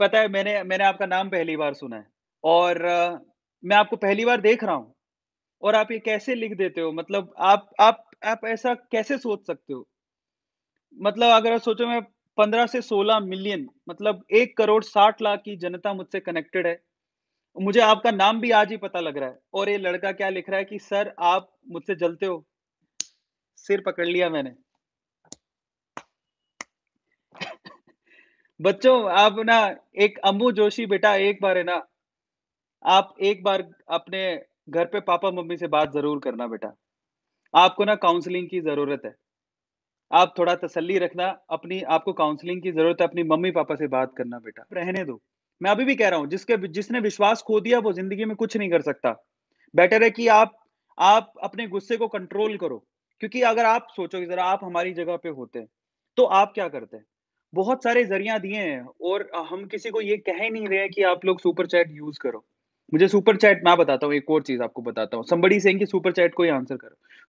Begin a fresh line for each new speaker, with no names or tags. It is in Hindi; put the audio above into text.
पता है मैंने मैंने आपका नाम पहली बार सुना है और आ, मैं आपको पहली बार देख रहा हूँ और आप ये कैसे लिख देते हो मतलब आप आप आप ऐसा कैसे सोच सकते हो मतलब अगर आप सोचो मैं पंद्रह से सोलह मिलियन मतलब एक करोड़ साठ लाख की जनता मुझसे कनेक्टेड है मुझे आपका नाम भी आज ही पता लग रहा है और ये लड़का क्या लिख रहा है कि सर आप मुझसे जलते हो सिर पकड़ लिया मैंने बच्चों आप ना एक अम्बू जोशी बेटा एक बार है ना आप एक बार अपने घर पे पापा मम्मी से बात जरूर करना बेटा आपको ना काउंसलिंग की जरूरत है आप थोड़ा तसल्ली रखना अपनी आपको काउंसलिंग की जरूरत है अपनी मम्मी पापा से बात करना बेटा रहने दो मैं अभी भी कह रहा हूँ जिसके जिसने विश्वास खो दिया वो जिंदगी में कुछ नहीं कर सकता बेटर है कि आप आप अपने गुस्से को कंट्रोल करो क्योंकि अगर आप सोचोगे जरा आप हमारी जगह पे होते हैं तो आप क्या करते हैं बहुत सारे जरिया दिए हैं और हम किसी को ये कह ही नहीं रहे हैं कि आप लोग सुपर चैट यूज करो मुझे सुपर चैट मैं बताता हूँ एक और चीज आपको बताता हूँ संबड़ी सेइंग कि सुपर चैट को ही आंसर करो